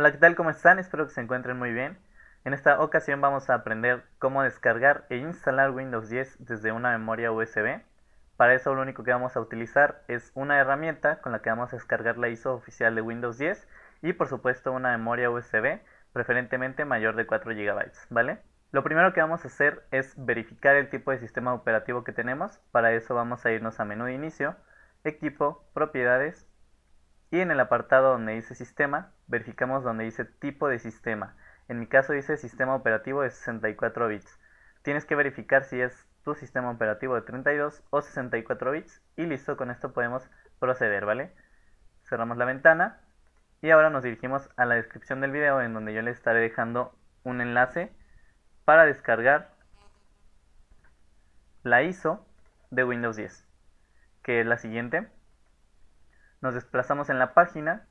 Hola, ¿qué tal? ¿Cómo están? Espero que se encuentren muy bien. En esta ocasión vamos a aprender cómo descargar e instalar Windows 10 desde una memoria USB. Para eso lo único que vamos a utilizar es una herramienta con la que vamos a descargar la ISO oficial de Windows 10 y por supuesto una memoria USB, preferentemente mayor de 4 GB, ¿vale? Lo primero que vamos a hacer es verificar el tipo de sistema operativo que tenemos. Para eso vamos a irnos a menú de inicio, equipo, propiedades y en el apartado donde dice sistema verificamos donde dice tipo de sistema. En mi caso dice sistema operativo de 64 bits. Tienes que verificar si es tu sistema operativo de 32 o 64 bits y listo, con esto podemos proceder, ¿vale? Cerramos la ventana y ahora nos dirigimos a la descripción del video en donde yo le estaré dejando un enlace para descargar la ISO de Windows 10, que es la siguiente. Nos desplazamos en la página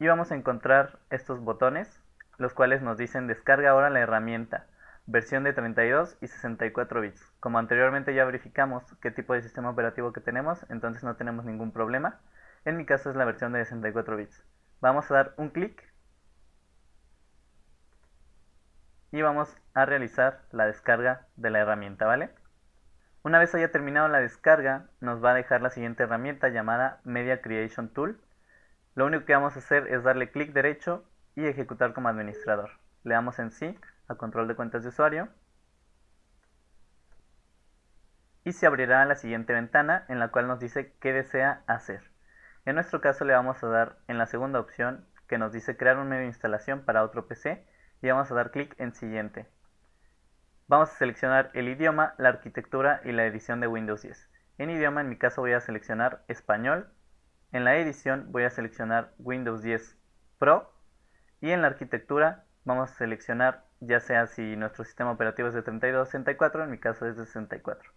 y vamos a encontrar estos botones, los cuales nos dicen descarga ahora la herramienta, versión de 32 y 64 bits. Como anteriormente ya verificamos qué tipo de sistema operativo que tenemos, entonces no tenemos ningún problema. En mi caso es la versión de 64 bits. Vamos a dar un clic y vamos a realizar la descarga de la herramienta, ¿vale? Una vez haya terminado la descarga, nos va a dejar la siguiente herramienta llamada Media Creation Tool, lo único que vamos a hacer es darle clic derecho y ejecutar como administrador. Le damos en sí a control de cuentas de usuario y se abrirá la siguiente ventana en la cual nos dice qué desea hacer. En nuestro caso le vamos a dar en la segunda opción que nos dice crear una nueva instalación para otro PC y vamos a dar clic en siguiente. Vamos a seleccionar el idioma, la arquitectura y la edición de Windows 10. En idioma en mi caso voy a seleccionar español en la edición voy a seleccionar Windows 10 Pro y en la arquitectura vamos a seleccionar ya sea si nuestro sistema operativo es de 32 o 64, en mi caso es de 64.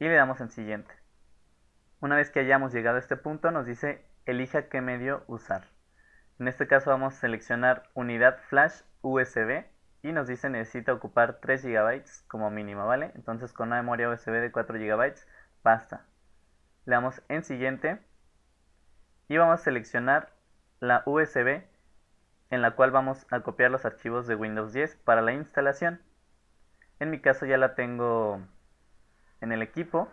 Y le damos en siguiente. Una vez que hayamos llegado a este punto nos dice elija qué medio usar. En este caso vamos a seleccionar unidad flash USB y nos dice necesita ocupar 3 GB como mínimo, ¿vale? Entonces con una memoria USB de 4 GB basta le damos en siguiente y vamos a seleccionar la USB en la cual vamos a copiar los archivos de Windows 10 para la instalación. En mi caso ya la tengo en el equipo.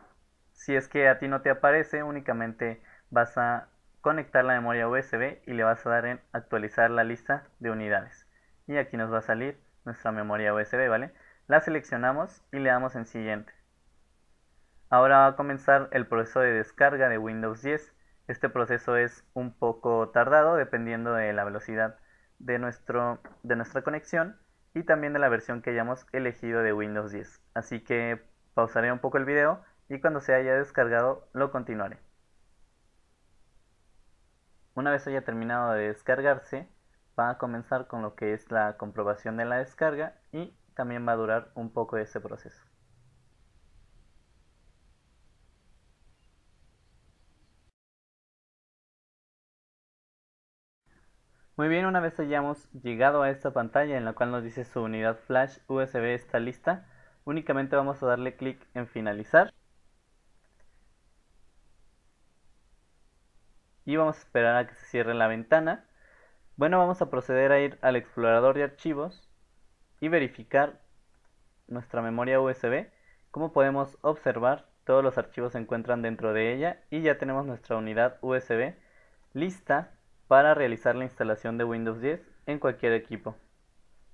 Si es que a ti no te aparece, únicamente vas a conectar la memoria USB y le vas a dar en actualizar la lista de unidades. Y aquí nos va a salir nuestra memoria USB, ¿vale? La seleccionamos y le damos en siguiente. Ahora va a comenzar el proceso de descarga de Windows 10. Este proceso es un poco tardado dependiendo de la velocidad de, nuestro, de nuestra conexión y también de la versión que hayamos elegido de Windows 10. Así que pausaré un poco el video y cuando se haya descargado lo continuaré. Una vez haya terminado de descargarse, va a comenzar con lo que es la comprobación de la descarga y también va a durar un poco ese proceso. Muy bien, una vez hayamos llegado a esta pantalla en la cual nos dice su unidad flash USB está lista, únicamente vamos a darle clic en finalizar. Y vamos a esperar a que se cierre la ventana. Bueno, vamos a proceder a ir al explorador de archivos y verificar nuestra memoria USB. Como podemos observar, todos los archivos se encuentran dentro de ella y ya tenemos nuestra unidad USB lista para realizar la instalación de Windows 10 en cualquier equipo.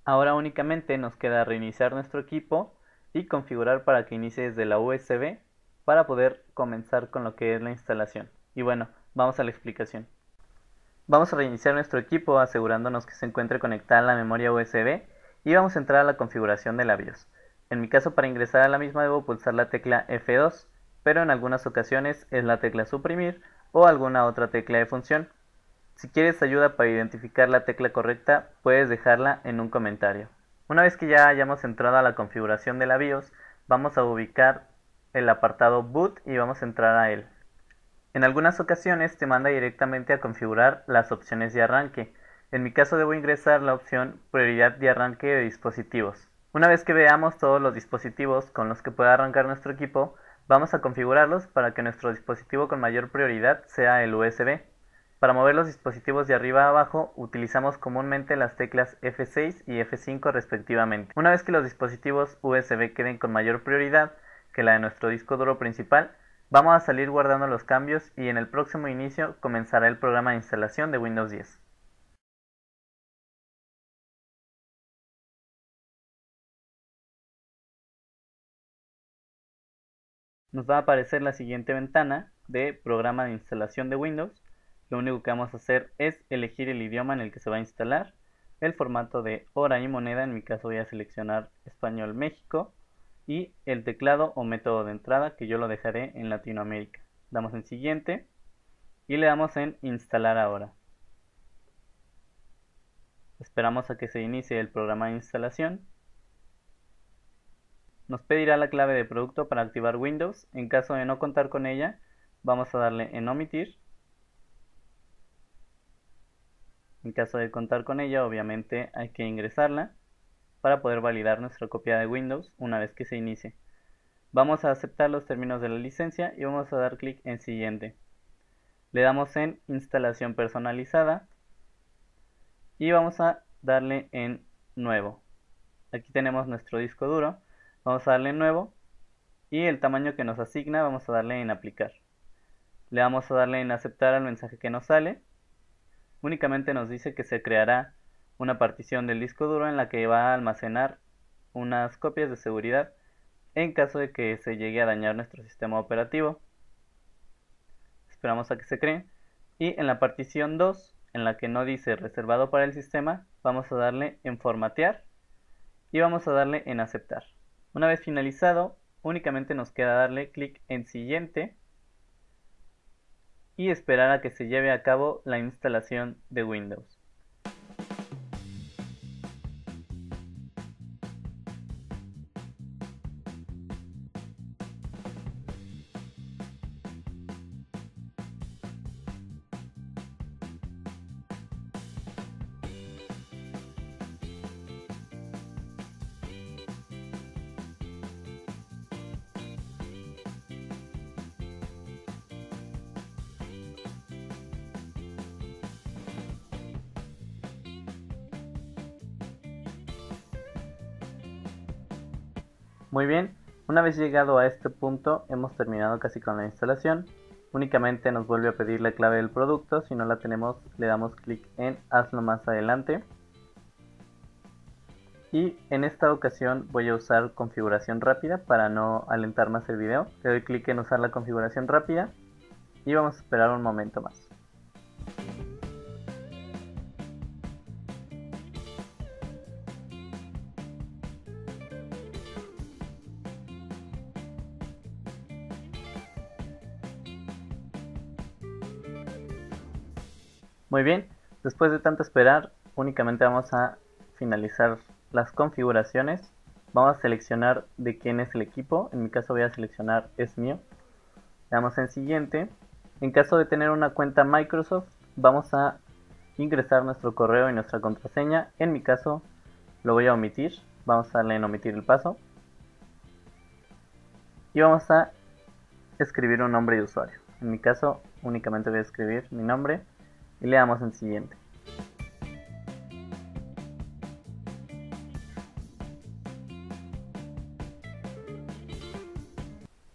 Ahora únicamente nos queda reiniciar nuestro equipo y configurar para que inicie desde la USB para poder comenzar con lo que es la instalación. Y bueno, vamos a la explicación. Vamos a reiniciar nuestro equipo asegurándonos que se encuentre conectada la memoria USB y vamos a entrar a la configuración de la BIOS. En mi caso para ingresar a la misma debo pulsar la tecla F2, pero en algunas ocasiones es la tecla suprimir o alguna otra tecla de función si quieres ayuda para identificar la tecla correcta, puedes dejarla en un comentario. Una vez que ya hayamos entrado a la configuración de la BIOS, vamos a ubicar el apartado Boot y vamos a entrar a él. En algunas ocasiones te manda directamente a configurar las opciones de arranque. En mi caso debo ingresar la opción Prioridad de arranque de dispositivos. Una vez que veamos todos los dispositivos con los que pueda arrancar nuestro equipo, vamos a configurarlos para que nuestro dispositivo con mayor prioridad sea el USB. Para mover los dispositivos de arriba a abajo utilizamos comúnmente las teclas F6 y F5 respectivamente. Una vez que los dispositivos USB queden con mayor prioridad que la de nuestro disco duro principal, vamos a salir guardando los cambios y en el próximo inicio comenzará el programa de instalación de Windows 10. Nos va a aparecer la siguiente ventana de programa de instalación de Windows lo único que vamos a hacer es elegir el idioma en el que se va a instalar, el formato de hora y moneda, en mi caso voy a seleccionar español México, y el teclado o método de entrada que yo lo dejaré en Latinoamérica. Damos en siguiente y le damos en instalar ahora. Esperamos a que se inicie el programa de instalación. Nos pedirá la clave de producto para activar Windows. En caso de no contar con ella, vamos a darle en omitir En caso de contar con ella, obviamente hay que ingresarla para poder validar nuestra copia de Windows una vez que se inicie. Vamos a aceptar los términos de la licencia y vamos a dar clic en siguiente. Le damos en instalación personalizada y vamos a darle en nuevo. Aquí tenemos nuestro disco duro. Vamos a darle en nuevo y el tamaño que nos asigna vamos a darle en aplicar. Le vamos a darle en aceptar al mensaje que nos sale Únicamente nos dice que se creará una partición del disco duro en la que va a almacenar unas copias de seguridad en caso de que se llegue a dañar nuestro sistema operativo. Esperamos a que se cree. Y en la partición 2, en la que no dice reservado para el sistema, vamos a darle en formatear y vamos a darle en aceptar. Una vez finalizado, únicamente nos queda darle clic en siguiente y esperar a que se lleve a cabo la instalación de Windows. Muy bien, una vez llegado a este punto hemos terminado casi con la instalación. Únicamente nos vuelve a pedir la clave del producto, si no la tenemos le damos clic en hazlo más adelante. Y en esta ocasión voy a usar configuración rápida para no alentar más el video. Le doy clic en usar la configuración rápida y vamos a esperar un momento más. Muy bien, después de tanto esperar, únicamente vamos a finalizar las configuraciones. Vamos a seleccionar de quién es el equipo. En mi caso voy a seleccionar es mío. Le damos en siguiente. En caso de tener una cuenta Microsoft, vamos a ingresar nuestro correo y nuestra contraseña. En mi caso lo voy a omitir. Vamos a darle en omitir el paso. Y vamos a escribir un nombre de usuario. En mi caso únicamente voy a escribir mi nombre y le damos en siguiente.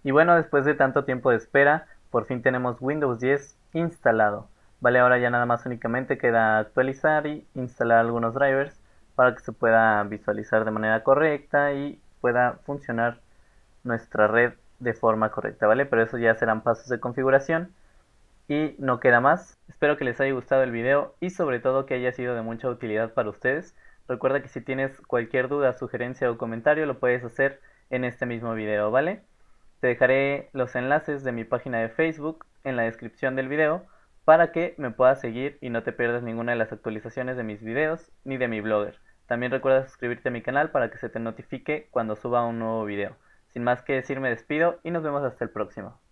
Y bueno, después de tanto tiempo de espera, por fin tenemos Windows 10 instalado. Vale, ahora ya nada más únicamente queda actualizar y instalar algunos drivers para que se pueda visualizar de manera correcta y pueda funcionar nuestra red de forma correcta, ¿vale? Pero eso ya serán pasos de configuración y no queda más. Espero que les haya gustado el video y sobre todo que haya sido de mucha utilidad para ustedes. Recuerda que si tienes cualquier duda, sugerencia o comentario lo puedes hacer en este mismo video, ¿vale? Te dejaré los enlaces de mi página de Facebook en la descripción del video para que me puedas seguir y no te pierdas ninguna de las actualizaciones de mis videos ni de mi blogger. También recuerda suscribirte a mi canal para que se te notifique cuando suba un nuevo video. Sin más que decir, me despido y nos vemos hasta el próximo.